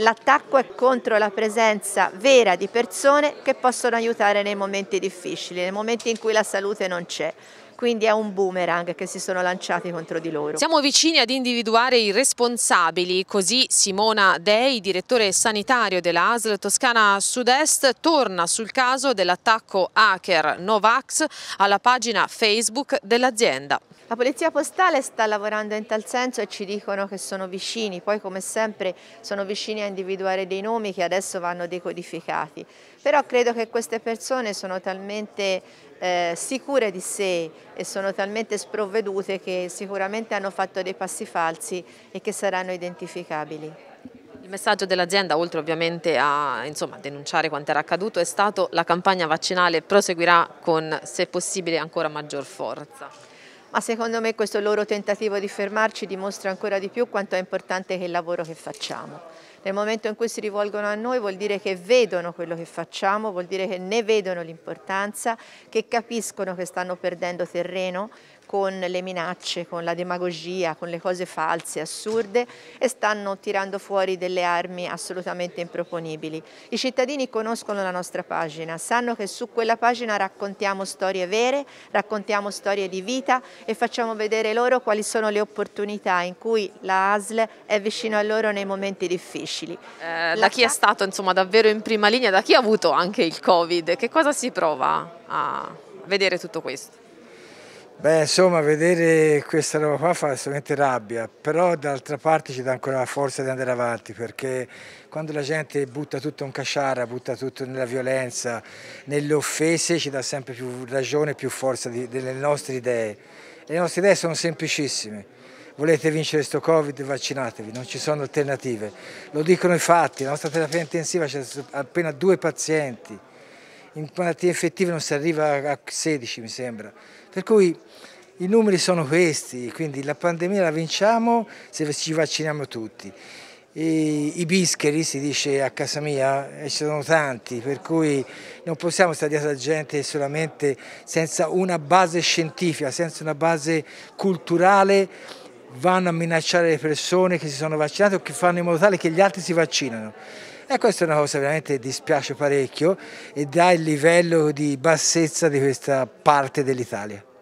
L'attacco è contro la presenza vera di persone che possono aiutare nei momenti difficili, nei momenti in cui la salute non c'è quindi è un boomerang che si sono lanciati contro di loro. Siamo vicini ad individuare i responsabili, così Simona Dei, direttore sanitario della ASL Toscana Sud-Est, torna sul caso dell'attacco hacker Novax alla pagina Facebook dell'azienda. La Polizia Postale sta lavorando in tal senso e ci dicono che sono vicini, poi come sempre sono vicini a individuare dei nomi che adesso vanno decodificati, però credo che queste persone sono talmente eh, sicure di sé e sono talmente sprovvedute che sicuramente hanno fatto dei passi falsi e che saranno identificabili. Il messaggio dell'azienda, oltre ovviamente a insomma, denunciare quanto era accaduto, è stato che la campagna vaccinale proseguirà con, se possibile, ancora maggior forza ma secondo me questo loro tentativo di fermarci dimostra ancora di più quanto è importante che il lavoro che facciamo. Nel momento in cui si rivolgono a noi vuol dire che vedono quello che facciamo, vuol dire che ne vedono l'importanza, che capiscono che stanno perdendo terreno, con le minacce, con la demagogia, con le cose false, assurde e stanno tirando fuori delle armi assolutamente improponibili. I cittadini conoscono la nostra pagina, sanno che su quella pagina raccontiamo storie vere, raccontiamo storie di vita e facciamo vedere loro quali sono le opportunità in cui la ASL è vicino a loro nei momenti difficili. Eh, da chi è stato insomma, davvero in prima linea, da chi ha avuto anche il Covid, che cosa si prova a vedere tutto questo? Beh, insomma, vedere questa roba qua fa solamente rabbia, però d'altra parte ci dà ancora la forza di andare avanti, perché quando la gente butta tutto in casciara, butta tutto nella violenza, nelle offese, ci dà sempre più ragione e più forza di, delle nostre idee. E le nostre idee sono semplicissime. Volete vincere questo Covid, vaccinatevi, non ci sono alternative. Lo dicono i fatti, la nostra terapia intensiva c'è appena due pazienti in malattie infettive non si arriva a 16 mi sembra, per cui i numeri sono questi, quindi la pandemia la vinciamo se ci vacciniamo tutti. E I bischeri, si dice a casa mia, e eh, ci sono tanti, per cui non possiamo stare dietro alla gente solamente senza una base scientifica, senza una base culturale, vanno a minacciare le persone che si sono vaccinate o che fanno in modo tale che gli altri si vaccinano. E questa è una cosa che veramente dispiace parecchio e dà il livello di bassezza di questa parte dell'Italia.